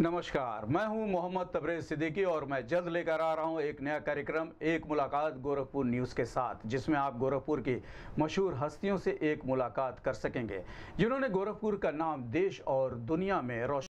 नमस्कार मैं हूं मोहम्मद तबरेज सिद्दीकी और मैं जल्द लेकर आ रहा हूं एक नया कार्यक्रम एक मुलाकात गोरखपुर न्यूज़ के साथ जिसमें आप गोरखपुर की मशहूर हस्तियों से एक मुलाकात कर सकेंगे जिन्होंने गोरखपुर का नाम देश और दुनिया में रोशन